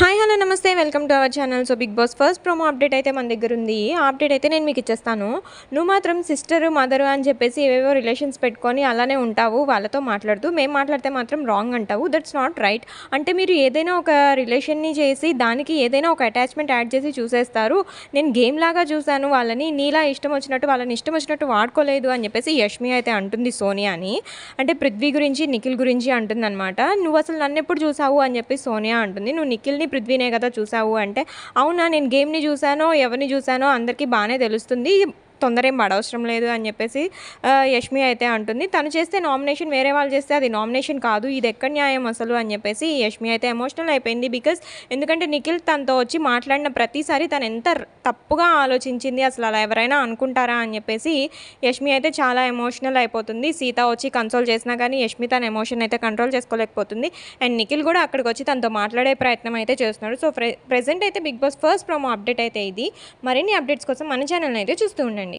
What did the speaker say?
hi hello నమస్తే welcome to our channel so Bigg Boss first promo update అయితే మన దగ్గర ఉంది ఆ అప్డేట్ అయితే నేను మీకు ఇచ్చేస్తాను నువ్వు మాత్రం సిస్టర్ మదరు అని చెప్పేసి ఏవేవో రిలేషన్స్ పెట్టుకొని అలానే ఉంటావు వాళ్ళతో మాట్లాడుతూ మేము మాట్లాడితే మాత్రం రాంగ్ అంటావు దట్స్ నాట్ రైట్ అంటే మీరు ఏదైనా ఒక రిలేషన్ని చేసి దానికి ఏదైనా ఒక అటాచ్మెంట్ యాడ్ చేసి చూసేస్తారు నేను గేమ్ లాగా చూశాను వాళ్ళని నీలా ఇష్టం వచ్చినట్టు వాళ్ళని ఇష్టం వచ్చినట్టు వాడుకోలేదు అని చెప్పేసి యష్మి అయితే అంటుంది సోనియా అని అంటే పృథ్వీ గురించి నిఖిల్ గురించి అంటుందన్నమాట నువ్వు అసలు నన్ను ఎప్పుడు చూసావు అని చెప్పి సోనియా అంటుంది నువ్వు నిఖిల్ని పృథ్వీనే కదా చూసావు అంటే అవునా నేను గేమ్ని చూశానో ఎవరిని చూశానో అందరికీ బాగానే తెలుస్తుంది తొందర ఏం పడవసరం లేదు అని చెప్పేసి యష్మి అయితే అంటుంది తను చేస్తే నామినేషన్ వేరే వాళ్ళు చేస్తే అది నామినేషన్ కాదు ఇది ఎక్కడ న్యాయం అసలు అని చెప్పేసి యష్మి అయితే ఎమోషనల్ అయిపోయింది బికాస్ ఎందుకంటే నిఖిల్ తనతో వచ్చి మాట్లాడిన ప్రతిసారి తను ఎంత తప్పుగా ఆలోచించింది అసలు అలా ఎవరైనా అనుకుంటారా అని చెప్పేసి యష్మి అయితే చాలా ఎమోషనల్ అయిపోతుంది సీత వచ్చి కన్సోల్ చేసినా కానీ యష్మి తన ఎమోషన్ అయితే కంట్రోల్ చేసుకోలేకపోతుంది అండ్ నిఖిల్ కూడా అక్కడికి వచ్చి తనతో మాట్లాడే ప్రయత్నం అయితే చేస్తున్నాడు సో ప్రెసెంట్ అయితే Bigg Boss first promo update అయితే ఇది మరిన్ని అప్డేట్స్ కోసం మన ఛానల్ అయితే చూస్తూ ఉండండి